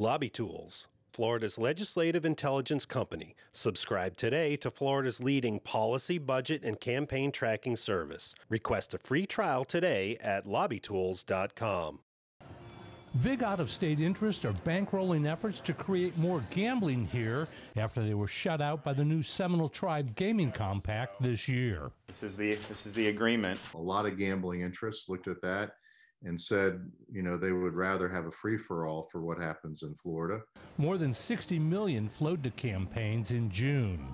Lobby Tools, Florida's legislative intelligence company. Subscribe today to Florida's leading policy, budget, and campaign tracking service. Request a free trial today at lobbytools.com. Big out of state interests are bankrolling efforts to create more gambling here after they were shut out by the new Seminole Tribe Gaming Compact this year. This is the this is the agreement. A lot of gambling interests looked at that and said, you know, they would rather have a free for all for what happens in Florida. More than 60 million flowed to campaigns in June.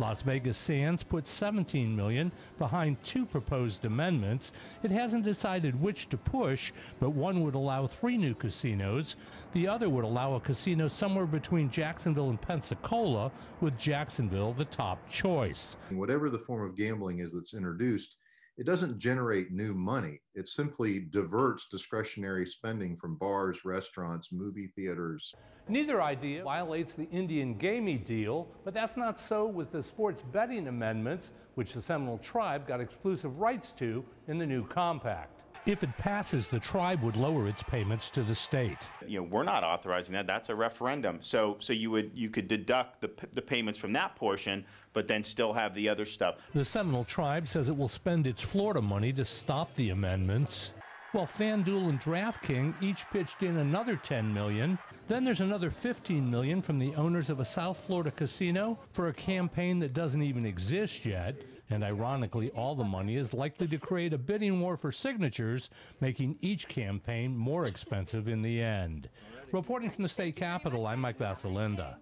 Las Vegas Sands put 17 million behind two proposed amendments. It hasn't decided which to push, but one would allow three new casinos. The other would allow a casino somewhere between Jacksonville and Pensacola, with Jacksonville the top choice. Whatever the form of gambling is that's introduced, it doesn't generate new money. It simply diverts discretionary spending from bars, restaurants, movie theaters. Neither idea violates the Indian Gamey deal, but that's not so with the sports betting amendments, which the Seminole tribe got exclusive rights to in the new compact. If it passes, the tribe would lower its payments to the state. You know, we're not authorizing that. That's a referendum. So, so you would you could deduct the, the payments from that portion, but then still have the other stuff. The Seminole tribe says it will spend its Florida money to stop the amendments. Well, FanDuel and DraftKings each pitched in another 10 million. Then there's another 15 million from the owners of a South Florida casino for a campaign that doesn't even exist yet. And ironically, all the money is likely to create a bidding war for signatures, making each campaign more expensive in the end. Reporting from the state capital, I'm Mike Vasalinda.